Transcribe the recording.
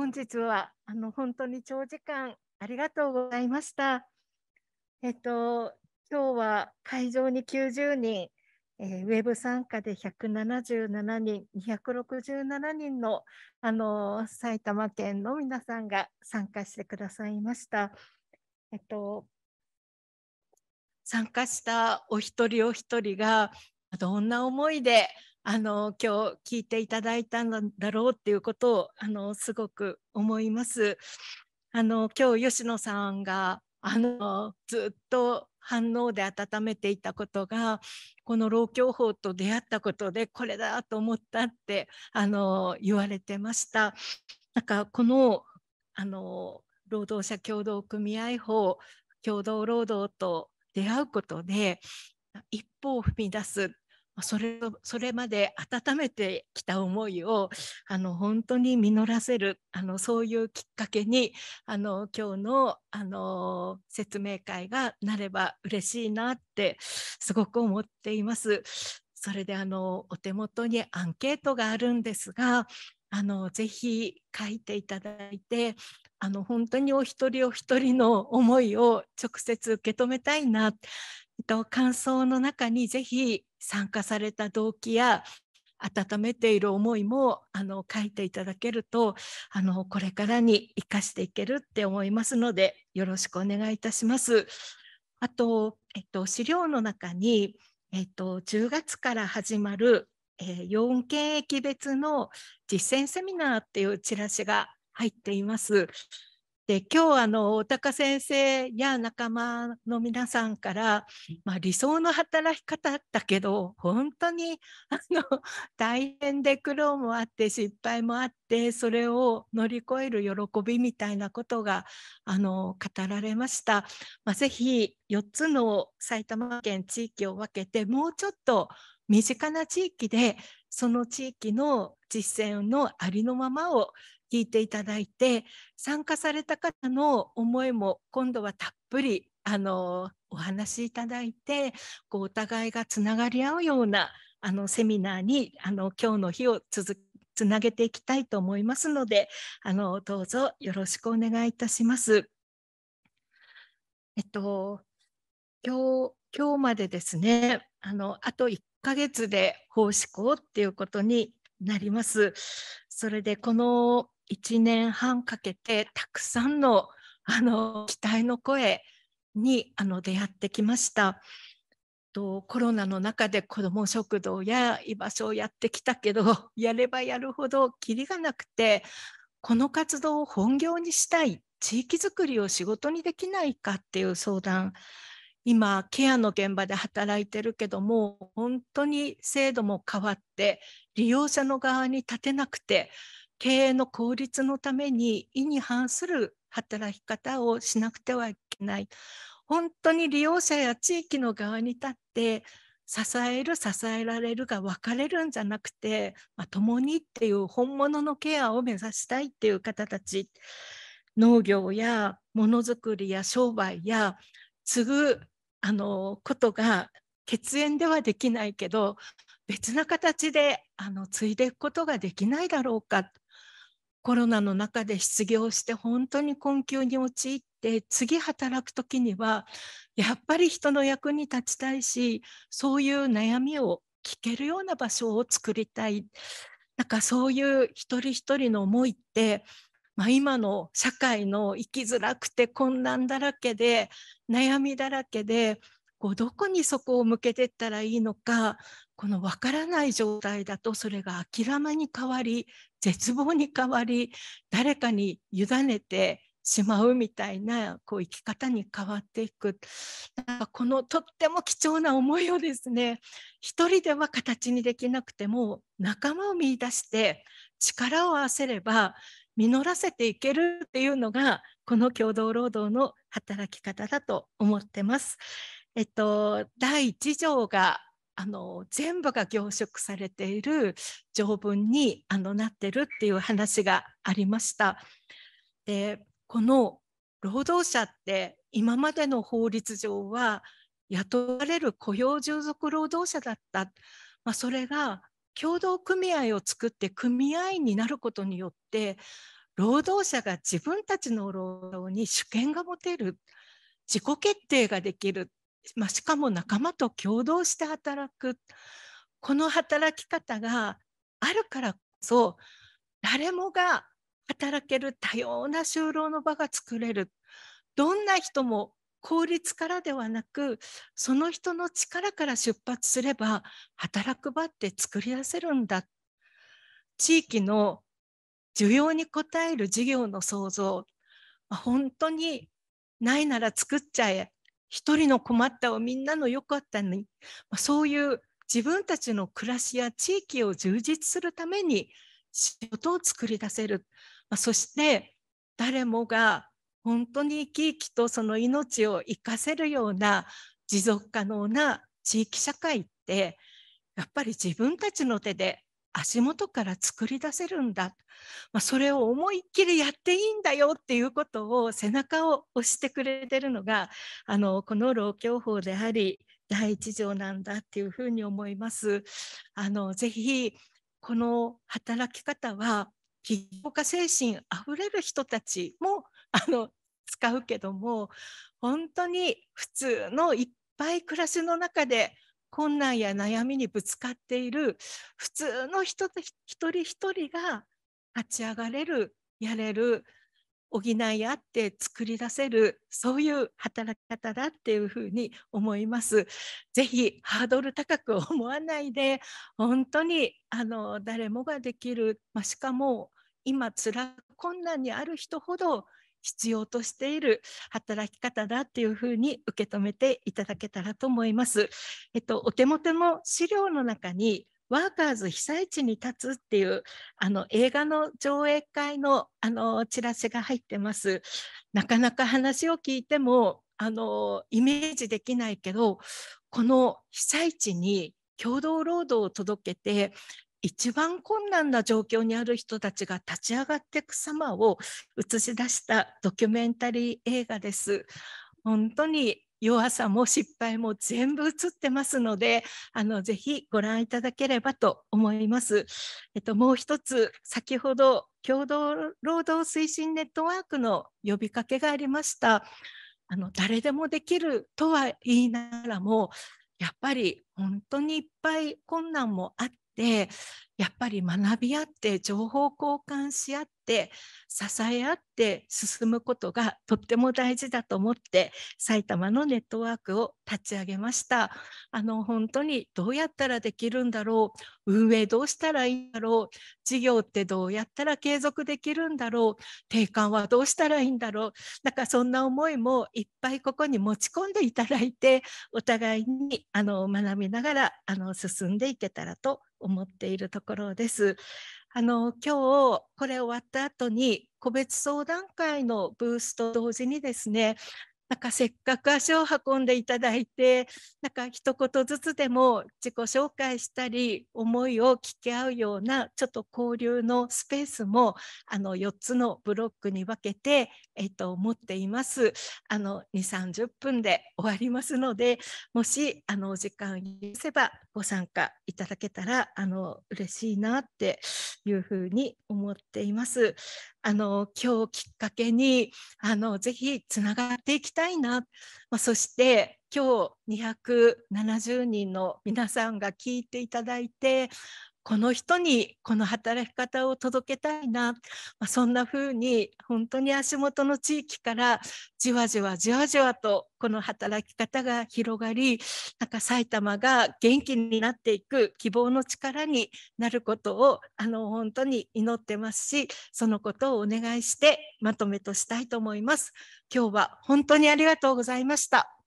本日はあの本当に長時間ありがとうございました。えっと、今日は会場に90人、えー、ウェブ参加で177人、267人の、あの埼玉県の皆さんが参加してくださいました。えっと、参加したお一人お一人がどんな思いであの今日聞いていただいたんだろうっていうことをあのすごく思います。あの今日吉野さんがあのずっと反応で温めていたことがこの老教法と出会ったことでこれだと思ったってあの言われてました。なんかこのあの労働者共同組合法共同労働と出会うことで一歩を踏み出すそれそれまで温めてきた思いをあの本当に実らせるあのそういうきっかけにあの今日のあの説明会がなれば嬉しいなってすごく思っています。それであのお手元にアンケートがあるんですがあのぜひ書いていただいてあの本当にお一人お一人の思いを直接受け止めたいなと、感想の中にぜひ参加された動機や温めている思いもあの書いていただけるとあのこれからに生かしていけるって思いますのでよろしくお願いいたします。あと、えっと、資料の中に、えっと、10月から始まる、えー、4県駅別の実践セミナーっていうチラシが入っています。で今日あの大高先生や仲間の皆さんから、まあ、理想の働き方だけど本当にあの 大変で苦労もあって失敗もあってそれを乗り越える喜びみたいなことがあの語られました。まあ、ぜひ4つの埼玉県地域を分けてもうちょっと身近な地域でその地域の実践のありのままを聞いていただいて参加された方の思いも今度はたっぷりあのお話しいただいてこうお互いがつながり合うようなあのセミナーにあの今日の日を続つなげていきたいと思いますのであのどうぞよろしくお願いいたします。えっと今日今日までですねあのあと1ヶ月で法施行っていうことになります。それでこの1年半かけてたくさんのあの期待の声にあの出会ってきました。とコロナの中で子ども食堂や居場所をやってきたけど やればやるほどキリがなくてこの活動を本業にしたい地域づくりを仕事にできないかっていう相談今ケアの現場で働いてるけども本当に制度も変わって利用者の側に立てなくて経営の効率のために意に反する働き方をしなくてはいけない本当に利用者や地域の側に立って支える支えられるが分かれるんじゃなくて、まあ、共にっていう本物のケアを目指したいっていう方たち農業やものづくりや商売や継ぐあのことが血縁ではできないけど別な形であの継いでいくことができないだろうかコロナの中で失業して本当に困窮に陥って次働く時にはやっぱり人の役に立ちたいしそういう悩みを聞けるような場所を作りたいなんかそういう一人一人の思いって、まあ、今の社会の生きづらくて困難だらけで悩みだらけでこうどこにそこを向けてったらいいのかこの分からない状態だとそれが諦めに変わり絶望に変わり誰かに委ねてしまうみたいなこう生き方に変わっていくなんかこのとっても貴重な思いをですね一人では形にできなくても仲間を見いだして力を合わせれば実らせていけるっていうのがこの共同労働の働き方だと思ってます。えっと、第1条があの全部が凝縮されている条文にあのなってるっていう話がありました。でこの労働者って今までの法律上は雇われる雇用従属労働者だった、まあ、それが共同組合を作って組合員になることによって労働者が自分たちの労働に主権が持てる自己決定ができるまあ、しかも仲間と共同して働くこの働き方があるからこそ誰もが働ける多様な就労の場が作れるどんな人も効率からではなくその人の力から出発すれば働く場って作り出せるんだ地域の需要に応える事業の創造本当にないなら作っちゃえ一人の困ったをみんなの良かったに、まあ、そういう自分たちの暮らしや地域を充実するために仕事を作り出せる、まあ、そして誰もが本当に生き生きとその命を生かせるような持続可能な地域社会ってやっぱり自分たちの手で足元から作り出せるんだ、まあ、それを思いっきりやっていいんだよっていうことを背中を押してくれてるのがあのこの老教法であり第一条なんだっていうふうに思います。あのぜひこの働き方は起業家精神あふれる人たちもあの使うけども本当に普通のいっぱい暮らしの中で困難や悩みにぶつかっている普通の人一人一人が立ち上がれるやれる補い合って作り出せるそういう働き方だっていうふうに思います。ぜひハードル高く思わないで本当にあの誰もができる、まあ、しかも今つら困難にある人ほど必要としている働き方だっていうふうに受け止めていただけたらと思います。えっと、お手元の資料の中にワーカーズ被災地に立つっていうあの映画の上映会のあのチラシが入ってます。なかなか話を聞いてもあのイメージできないけどこの被災地に共同労働を届けて一番困難な状況にある人たちが立ち上がっていく様を映し出したドキュメンタリー映画です。本当に弱さも失敗も全部映ってますのであのぜひご覧いただければと思います。えっと、もう一つ先ほど共同労働推進ネットワークの呼びかけがありました。あの誰でもできるとは言いながらもやっぱり本当にいっぱい困難もあっでやっぱり学び合って情報交換し合って支え合って進むことがとっても大事だと思って埼玉のネットワークを立ち上げましたあの本当にどうやったらできるんだろう運営どうしたらいいんだろう事業ってどうやったら継続できるんだろう定款はどうしたらいいんだろうなんかそんな思いもいっぱいここに持ち込んでいただいてお互いにあの学びながらあの進んでいけたらと思っているところです。あの今日これ終わった後に個別相談会のブースと同時にですねなんかせっかく足を運んでいただいてなんか一言ずつでも自己紹介したり思いを聞き合うようなちょっと交流のスペースもあの4つのブロックに分けて、えっと、持っています。あの2 30分で終わりますのでもしあのお時間許せばご参加いただけたらあの嬉しいなっていうふうに思っています。あの今日きっかけにあのぜひつながっていきたいたいな、まあ、そして今日270人の皆さんが聞いていただいてこの人にこの働き方を届けたいな、まあ、そんな風に本当に足元の地域からじわじわじわじわとこの働き方が広がりなんか埼玉が元気になっていく希望の力になることをあの本当に祈ってますしそのことをお願いしてまとめとしたいと思います。今日は本当にありがとうございました。